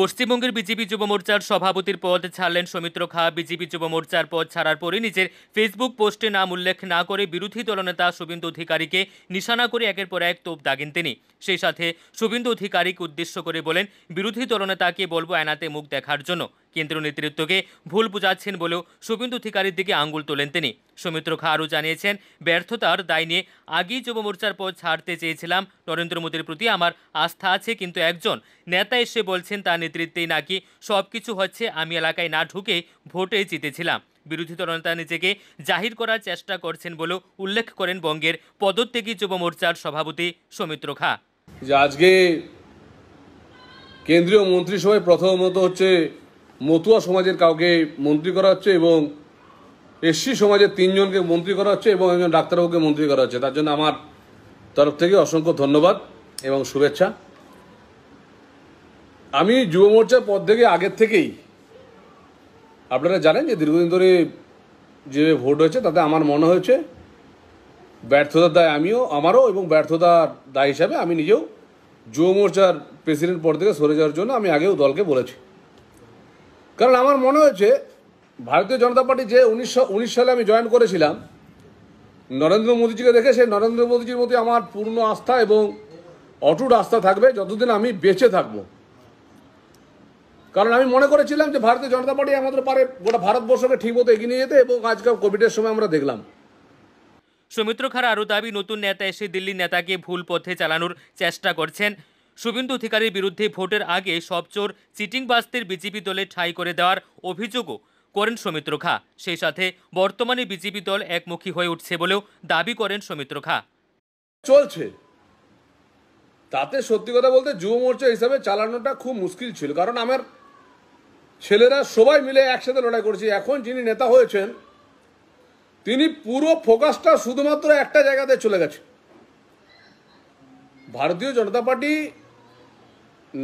পশ্চিমবঙ্গের বিজেপি যুব মোর্চার সভাপতির পদ ছাড়লেন সৌমিত্র খা বিজেপি যুব মোর্চার পদ ছাড়ার পরে নিজের ফেসবুক পোস্টে নাম উল্লেখ না করে বিরোধী দলনেতা শুভেন্দু অধিকারীকে নিশানা করে একের পর এক তোপ দাগেন তিনি সেই সাথে শুভেন্দু অধিকারীকে উদ্দেশ্য করে বলেন বিরোধী দলনেতাকে বলবো এনাতে মুখ দেখার জন্য কেন্দ্রীয় নেতৃত্বকে ভুল বোঝাচ্ছেন বলেও শুভেন্দু অধিকারীর দিকে আঙ্গুল তোলেন তিনি সৌমিত্র খা আরও জানিয়েছেন ব্যর্থতার দায় নিয়ে আগেই যুব মোর্চার পথ ছাড়তে চেয়েছিলাম নরেন্দ্র মোদীর প্রতি আমার আস্থা আছে কিন্তু একজন নেতা এসে বলছেন তার নেতৃত্বেই নাকি সব কিছু হচ্ছে আমি এলাকায় না ঢুকে ভোটে জিতেছিলাম বিরোধী নেতা নিজেকে জাহির করার চেষ্টা করছেন বলেও উল্লেখ করেন বঙ্গের পদত্যাগী যুব মোর্চার সভাপতি সৌমিত্র খা আজকে কেন্দ্রীয় মন্ত্রিসভায় প্রথমত হচ্ছে মতুয়া সমাজের কাউকে মন্ত্রী করা হচ্ছে এবং এসসি সমাজের তিনজনকে মন্ত্রী করা হচ্ছে এবং একজন ডাক্তারবাবুকে মন্ত্রী করা হচ্ছে তার জন্য আমার তরফ থেকে অসংখ্য ধন্যবাদ এবং শুভেচ্ছা আমি যুব মোর্চার পদ থেকে আগের থেকেই আপনারা জানেন যে দীর্ঘদিন ধরে যে ভোট হয়েছে তাতে আমার মনে হয়েছে ব্যর্থতার দায় আমিও আমারও এবং ব্যর্থতার দায় হিসাবে আমি নিজেও যুব মোর্চার প্রেসিডেন্ট পদ থেকে সরে যাওয়ার জন্য আমি আগেও দলকে বলেছি কারণ আমার মনে হয়েছে ভারতীয় জনতা পার্টি যে উনিশশো উনিশ সালে আমি জয়েন করেছিলাম নরেন্দ্র মোদীজিকে দেখে সেই নরেন্দ্র মোদীজির প্রতি আমার পূর্ণ আস্থা এবং অটুট আস্থা থাকবে যতদিন আমি বেঁচে থাকব কারণ আমি মনে করেছিলাম যে ভারতীয় জনতা পার্টি আমাদের পারে গোটা ভারতবর্ষকে ঠিকমতো এগিয়ে নিয়ে যেতে এবং আজকাল কোভিডের সময় আমরা দেখলাম সৌমিত্র খারা আরও দাবি নতুন নেতা এসে দিল্লির নেতাকে ভুল পথে চালানোর চেষ্টা করছেন শুভেন্দু অধিকারীর বিরুদ্ধে ভোটের আগে সবচোর চিটিংবাজদের বিজেপি দলে ঠাই করে দেওয়ার অভিযোগও করেন সৌমিত্র খা সেই সাথে বর্তমানে বিজেপি দল একমুখী হয়ে উঠছে বলেও দাবি করেন সৌমিত্র খা চলছে তাতে সত্যি কথা বলতে যুব মোর্চা হিসাবে চালানোটা খুব মুশকিল ছিল কারণ আমার ছেলেরা সবাই মিলে একসাথে লড়াই করেছে এখন যিনি নেতা হয়েছেন তিনি পুরো ফোকাসটা শুধুমাত্র একটা জায়গাতে চলে গেছে ভারতীয় জনতা পার্টি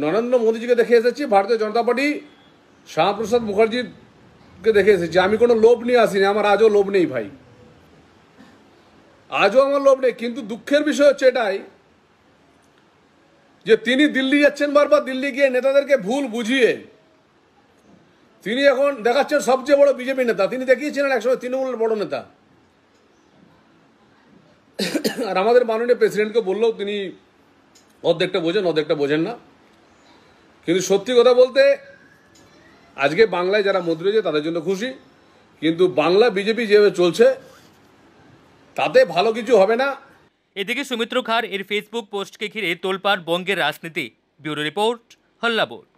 নরেন্দ্র মোদীজিকে দেখে এসেছি ভারতীয় জনতা পার্টি শ্যামাপ্রসাদ মুখার্জিকে দেখে এসেছি আমি কোনো লোভ নিয়ে আসিনি আমার আজও লোভ নেই ভাই আজও আমার লোভ নেই কিন্তু দুঃখের বিষয় হচ্ছে এটাই যে তিনি দিল্লি যাচ্ছেন বারবার দিল্লি গিয়ে নেতাদেরকে ভুল বুঝিয়ে তিনি এখন দেখাচ্ছেন সবচেয়ে বড় বিজেপি নেতা তিনি দেখিয়েছিলেন একসময় তৃণমূলের বড় নেতা আর আমাদের মাননীয় প্রেসিডেন্টকে বললেও তিনি অর্ধেকটা বোঝেন অর্ধেকটা বোঝেন না কিন্তু সত্যি কথা বলতে আজকে বাংলায় যারা মন্ত্রী হয়েছে তাদের জন্য খুশি কিন্তু বাংলা বিজেপি যেভাবে চলছে তাতে ভালো কিছু হবে না এদিকে সুমিত্র খার এর ফেসবুক পোস্টকে ঘিরে তোলপাড় বঙ্গের রাজনীতি ব্যুরো রিপোর্ট হল্লাবোর